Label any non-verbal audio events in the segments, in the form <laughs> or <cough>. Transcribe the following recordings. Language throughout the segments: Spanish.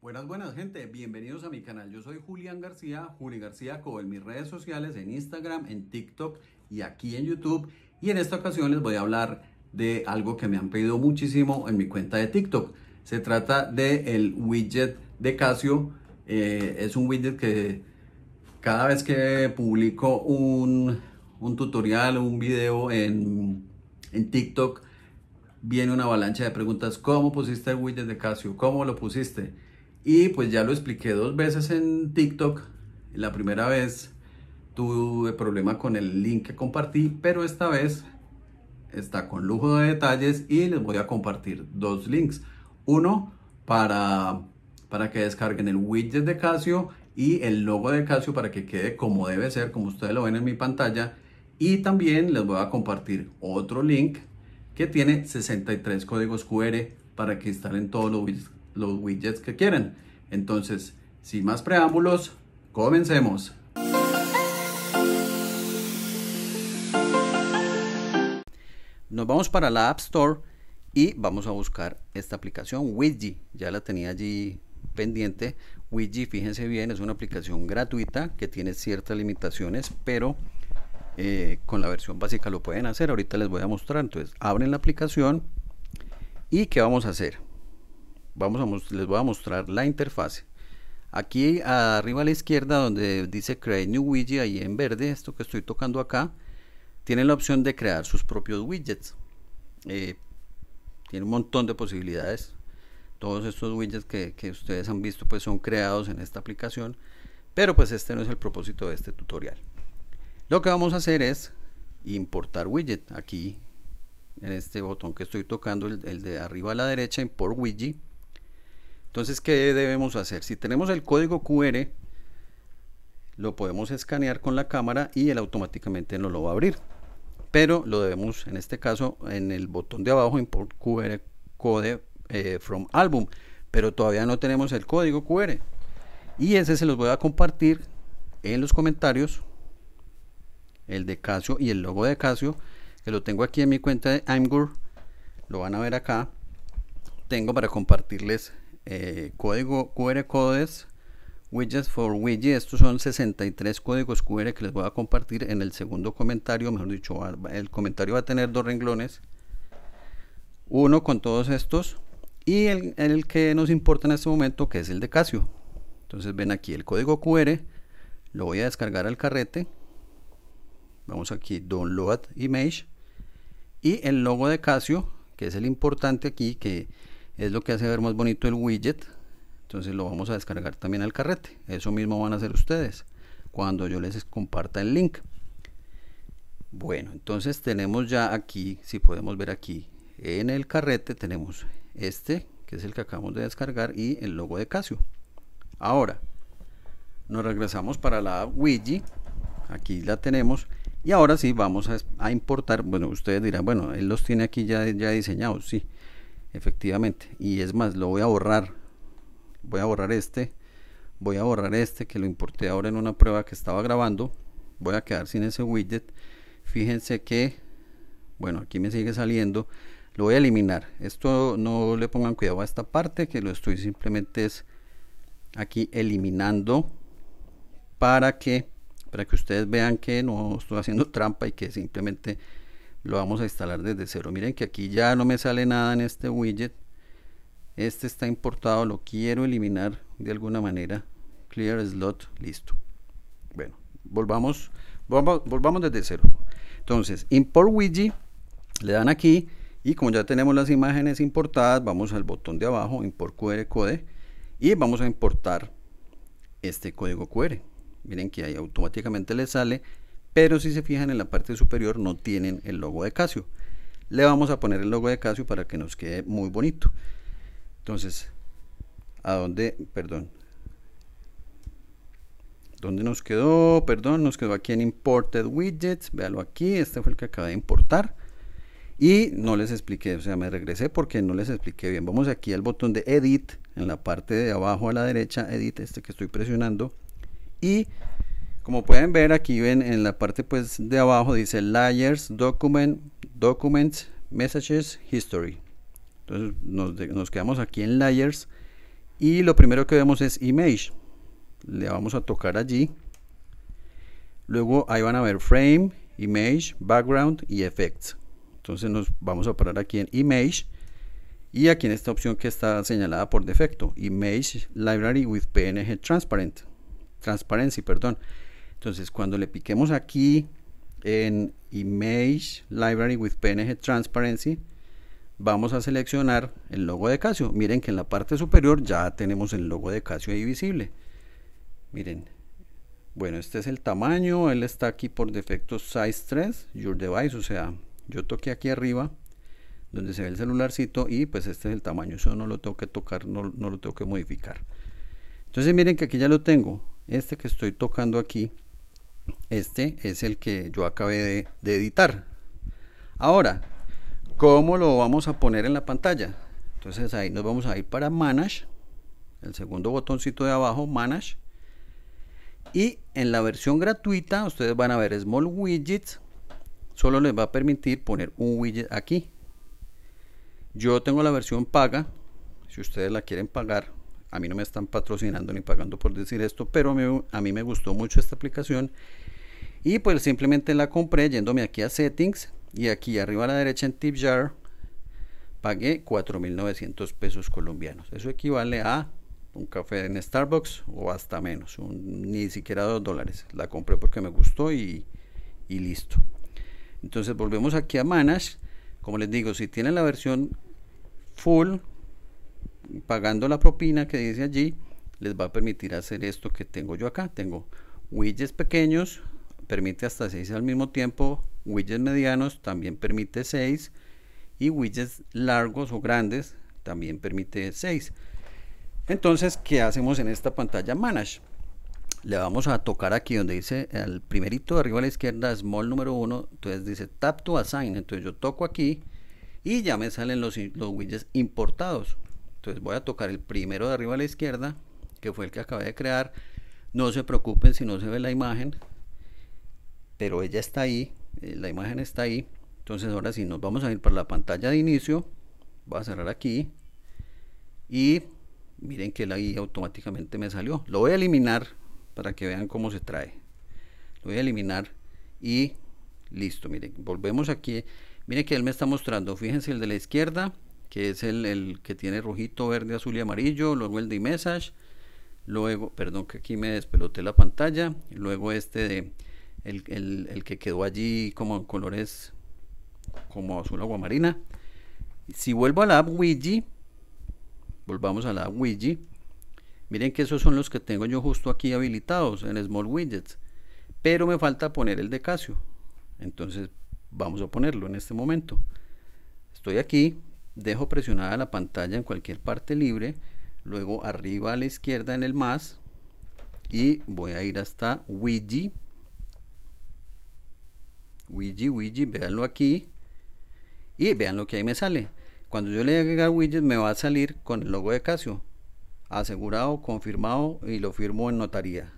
Buenas, buenas gente, bienvenidos a mi canal. Yo soy Julián García, Juli García en mis redes sociales en Instagram, en TikTok y aquí en YouTube. Y en esta ocasión les voy a hablar de algo que me han pedido muchísimo en mi cuenta de TikTok. Se trata del widget de Casio. Eh, es un widget que cada vez que publico un, tutorial o un video en, en TikTok, viene una avalancha de preguntas. ¿Cómo pusiste el widget de Casio? ¿Cómo lo pusiste? Y pues ya lo expliqué dos veces en TikTok. La primera vez tuve problema con el link que compartí, pero esta vez está con lujo de detalles y les voy a compartir dos links. Uno para, para que descarguen el widget de Casio y el logo de Casio para que quede como debe ser, como ustedes lo ven en mi pantalla. Y también les voy a compartir otro link que tiene 63 códigos QR para que instalen todos los widgets los widgets que quieren. Entonces, sin más preámbulos, comencemos. Nos vamos para la App Store y vamos a buscar esta aplicación Widget. Ya la tenía allí pendiente. Widget, fíjense bien, es una aplicación gratuita que tiene ciertas limitaciones, pero eh, con la versión básica lo pueden hacer. Ahorita les voy a mostrar. Entonces, abren la aplicación y ¿qué vamos a hacer? vamos a, les voy a mostrar la interfaz Aquí arriba a la izquierda donde dice Create New Widget, ahí en verde, esto que estoy tocando acá, tienen la opción de crear sus propios widgets. Eh, tiene un montón de posibilidades. Todos estos widgets que, ustedes han visto pues son creados en esta aplicación, pero pues este no es el propósito de este tutorial. Lo que vamos a hacer es importar widget aquí en este botón que estoy tocando, el de arriba a la derecha, import widget entonces, ¿qué debemos hacer? Si tenemos el código QR, lo podemos escanear con la cámara y él automáticamente nos lo va a abrir. Pero lo debemos, en este caso, en el botón de abajo, Import QR Code eh, from Album. Pero todavía no tenemos el código QR. Y ese se los voy a compartir en los comentarios. El de Casio y el logo de Casio. Que lo tengo aquí en mi cuenta de Imgur. Lo van a ver acá. Tengo para compartirles eh, código QR codes, widgets for widget. Estos son 63 códigos QR que les voy a compartir en el segundo comentario. Mejor dicho, el comentario va a tener dos renglones. Uno con todos estos y el, el que nos importa en este momento que es el de Casio. Entonces ven aquí el código QR, lo voy a descargar al carrete. Vamos aquí, download image. Y el logo de Casio, que es el importante aquí, que es lo que hace ver más bonito el widget entonces lo vamos a descargar también al carrete eso mismo van a hacer ustedes cuando yo les comparta el link bueno entonces tenemos ya aquí si podemos ver aquí en el carrete tenemos este que es el que acabamos de descargar y el logo de Casio ahora nos regresamos para la widget aquí la tenemos y ahora sí vamos a, importar bueno ustedes dirán bueno él los tiene aquí ya, ya diseñados sí Efectivamente. Y es más, lo voy a borrar. Voy a borrar este. Voy a borrar este que lo importé ahora en una prueba que estaba grabando. Voy a quedar sin ese widget. Fíjense que, bueno, aquí me sigue saliendo. Lo voy a eliminar. Esto no le pongan cuidado a esta parte que lo estoy simplemente es aquí eliminando para que para que ustedes vean que no estoy haciendo <laughs> trampa y que simplemente lo vamos a instalar desde cero miren que aquí ya no me sale nada en este widget este está importado lo quiero eliminar de alguna manera clear slot listo bueno volvamos volvamos, desde cero entonces import widget le dan aquí y como ya tenemos las imágenes importadas vamos al botón de abajo import QR code y vamos a importar este código QR miren que ahí automáticamente le sale pero si se fijan en la parte superior no tienen el logo de Casio. Le vamos a poner el logo de Casio para que nos quede muy bonito. Entonces, ¿a dónde? Perdón. ¿Dónde nos quedó? Perdón, nos quedó aquí en Imported Widgets. Véalo aquí, este fue el que acabé de importar. Y no les expliqué, o sea, me regresé porque no les expliqué bien. Vamos aquí al botón de Edit, en la parte de abajo a la derecha, Edit, este que estoy presionando. Y como pueden ver aquí ven en la parte pues de abajo dice layers, document, documents, messages, history. Entonces nos, quedamos aquí en layers y lo primero que vemos es image. Le vamos a tocar allí. Luego ahí van a ver frame, image, background y effects. Entonces nos vamos a parar aquí en image y aquí en esta opción que está señalada por defecto, image library with PNG transparent, transparency, perdón. Entonces, cuando le piquemos aquí en Image Library with PNG Transparency, vamos a seleccionar el logo de Casio. Miren que en la parte superior ya tenemos el logo de Casio ahí visible. Miren, bueno, este es el tamaño, él está aquí por defecto size 3, your device, o sea, yo toqué aquí arriba donde se ve el celularcito y pues este es el tamaño, eso no lo tengo que tocar, no, lo tengo que modificar. Entonces miren que aquí ya lo tengo, este que estoy tocando aquí este es el que yo acabé de, editar. Ahora, ¿cómo lo vamos a poner en la pantalla? Entonces ahí nos vamos a ir para Manage, el segundo botoncito de abajo, Manage. Y en la versión gratuita, ustedes van a ver Small Widgets, solo les va a permitir poner un widget aquí. Yo tengo la versión paga, si ustedes la quieren pagar, a mí no me están patrocinando ni pagando por decir esto, pero a mí me gustó mucho esta aplicación y pues simplemente la compré yéndome aquí a settings y aquí arriba a la derecha en tip jar pagué 4.900 pesos colombianos. Eso equivale a un café en Starbucks o hasta menos, ni siquiera dos dólares. La compré porque me gustó y, y listo. Entonces volvemos aquí a Manage. Como les digo, si tienen la versión full pagando la propina que dice allí, les va a permitir hacer esto que tengo yo acá. Tengo widgets pequeños, permite hasta 6 al mismo tiempo, widgets medianos también permite 6 y widgets largos o grandes también permite 6. Entonces, ¿qué hacemos en esta pantalla Manage? Le vamos a tocar aquí donde dice el primerito de arriba a la izquierda, Small número 1, entonces dice Tap to Assign, entonces yo toco aquí y ya me salen los, los widgets importados. Entonces voy a tocar el primero de arriba a la izquierda, que fue el que acabé de crear. No se preocupen si no se ve la imagen, pero ella está ahí, eh, la imagen está ahí. Entonces ahora sí, nos vamos a ir para la pantalla de inicio. Voy a cerrar aquí. Y miren que la ahí automáticamente me salió. Lo voy a eliminar para que vean cómo se trae. Lo voy a eliminar y listo. Miren, volvemos aquí. Miren que él me está mostrando. Fíjense el de la izquierda que es el, el, que tiene rojito, verde, azul y amarillo, luego el de message luego, perdón que aquí me despeloté la pantalla, luego este el, el, que quedó allí como en colores como azul aguamarina. Si vuelvo a la app widget volvamos a la app miren que esos son los que tengo yo justo aquí habilitados en Small Widgets, pero me falta poner el de Casio, entonces vamos a ponerlo en este momento. Estoy aquí, dejo presionada la pantalla en cualquier parte libre, luego arriba a la izquierda en el más y voy a ir hasta widget widget, widget, véanlo aquí y vean lo que ahí me sale. Cuando yo le a widget me va a salir con el logo de Casio. Asegurado, confirmado y lo firmo en notaría.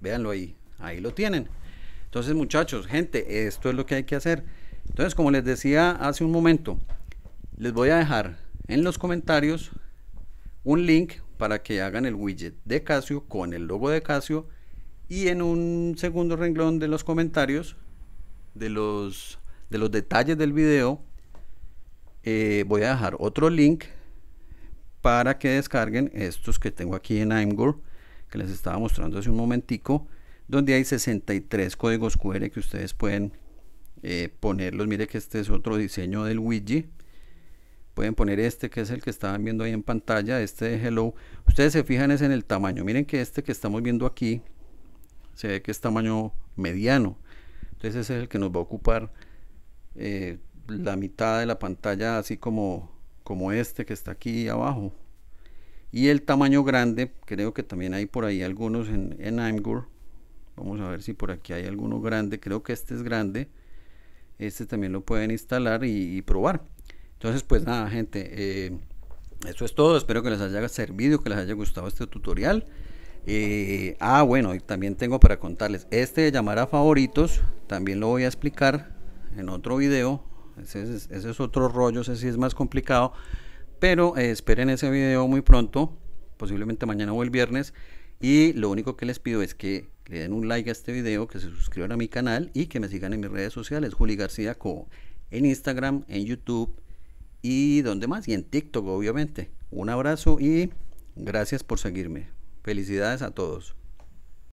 Véanlo ahí. Ahí lo tienen. Entonces muchachos, gente, esto es lo que hay que hacer. Entonces como les decía hace un momento, les voy a dejar en los comentarios un link para que hagan el widget de Casio con el logo de Casio y en un segundo renglón de los comentarios de los, de los detalles del video eh, voy a dejar otro link para que descarguen estos que tengo aquí en Imgur que les estaba mostrando hace un momentico donde hay 63 códigos QR que ustedes pueden eh, ponerlos mire que este es otro diseño del widget pueden poner este que es el que estaban viendo ahí en pantalla, este de Hello. Ustedes se fijan es en el tamaño. Miren que este que estamos viendo aquí se ve que es tamaño mediano. Entonces ese es el que nos va a ocupar eh, la mitad de la pantalla así como, como este que está aquí abajo. Y el tamaño grande, creo que también hay por ahí algunos en, Vamos a ver si por aquí hay alguno grande. Creo que este es grande. Este también lo pueden instalar y probar. Entonces, pues nada, gente, eh, eso es todo. Espero que les haya servido, que les haya gustado este tutorial. Eh, ah, bueno, y también tengo para contarles, este de llamar a favoritos, también lo voy a explicar en otro video. Ese es, otro rollo, ese sí es más complicado. Pero eh, esperen ese video muy pronto, posiblemente mañana o el viernes. Y lo único que les pido es que le den un like a este video, que se suscriban a mi canal y que me sigan en mis redes sociales, Juli García Co. En Instagram, en YouTube, ¿Y donde más? Y en TikTok, obviamente. Un abrazo y gracias por seguirme. Felicidades a todos.